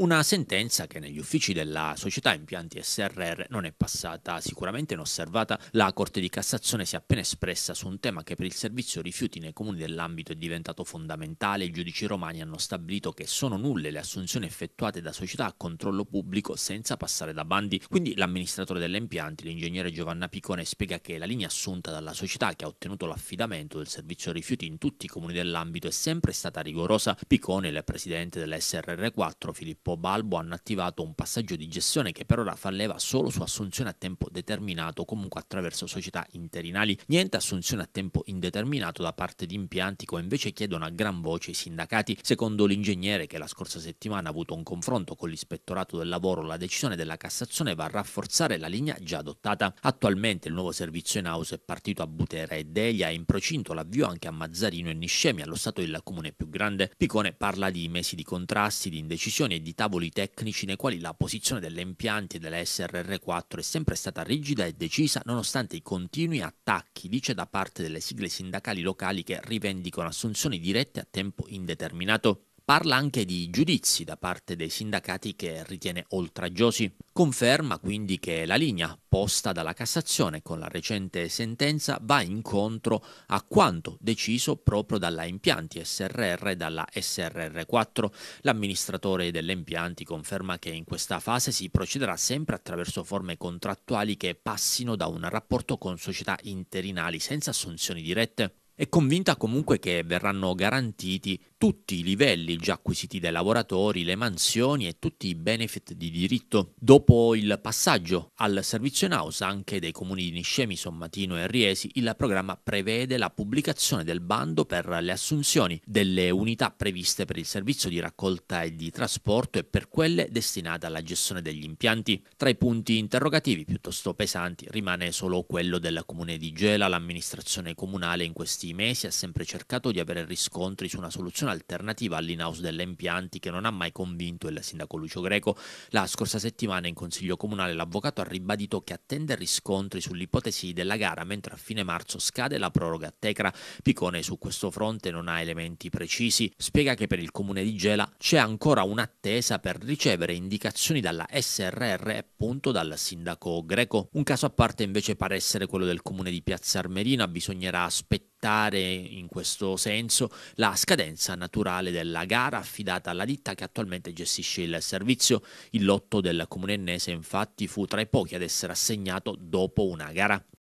Una sentenza che negli uffici della società Impianti SRR non è passata sicuramente inosservata. La Corte di Cassazione si è appena espressa su un tema che per il servizio rifiuti nei comuni dell'ambito è diventato fondamentale. I giudici romani hanno stabilito che sono nulle le assunzioni effettuate da società a controllo pubblico senza passare da bandi. Quindi l'amministratore delle impianti, l'ingegnere Giovanna Picone, spiega che la linea assunta dalla società che ha ottenuto l'affidamento del servizio rifiuti in tutti i comuni dell'ambito è sempre stata rigorosa. Picone, il presidente della dell'SRR4, Filippo tempo Balbo hanno attivato un passaggio di gestione che per ora fa leva solo su assunzione a tempo determinato, comunque attraverso società interinali, niente assunzione a tempo indeterminato da parte di impianti come invece chiedono a gran voce i sindacati. Secondo l'ingegnere che la scorsa settimana ha avuto un confronto con l'ispettorato del lavoro, la decisione della Cassazione va a rafforzare la linea già adottata. Attualmente il nuovo servizio in house è partito a Butera e Delia e in procinto l'avvio anche a Mazzarino e Niscemi, allo stato il comune più grande. Picone parla di mesi di contrasti, di indecisioni e di tavoli tecnici nei quali la posizione delle impianti e delle SRR4 è sempre stata rigida e decisa nonostante i continui attacchi, dice da parte delle sigle sindacali locali che rivendicano assunzioni dirette a tempo indeterminato. Parla anche di giudizi da parte dei sindacati che ritiene oltraggiosi. Conferma quindi che la linea posta dalla Cassazione con la recente sentenza va incontro a quanto deciso proprio dalla Impianti SRR e dalla SRR4. L'amministratore delle Impianti conferma che in questa fase si procederà sempre attraverso forme contrattuali che passino da un rapporto con società interinali senza assunzioni dirette è convinta comunque che verranno garantiti tutti i livelli già acquisiti dai lavoratori, le mansioni e tutti i benefit di diritto. Dopo il passaggio al servizio in house anche dei comuni di Niscemi, Sommatino e Riesi, il programma prevede la pubblicazione del bando per le assunzioni delle unità previste per il servizio di raccolta e di trasporto e per quelle destinate alla gestione degli impianti. Tra i punti interrogativi piuttosto pesanti rimane solo quello del comune di Gela, l'amministrazione comunale in questi ultimi mesi ha sempre cercato di avere riscontri su una soluzione alternativa all'in-house delle impianti che non ha mai convinto il sindaco Lucio Greco. La scorsa settimana in consiglio comunale l'avvocato ha ribadito che attende riscontri sull'ipotesi della gara mentre a fine marzo scade la proroga a Tecra. Picone su questo fronte non ha elementi precisi. Spiega che per il comune di Gela c'è ancora un'attesa per ricevere indicazioni dalla SRR e appunto dal sindaco Greco. Un caso a parte invece pare essere quello del comune di Piazza Armerina, bisognerà aspettare rispettare in questo senso la scadenza naturale della gara affidata alla ditta che attualmente gestisce il servizio. Il lotto del comune ennese infatti fu tra i pochi ad essere assegnato dopo una gara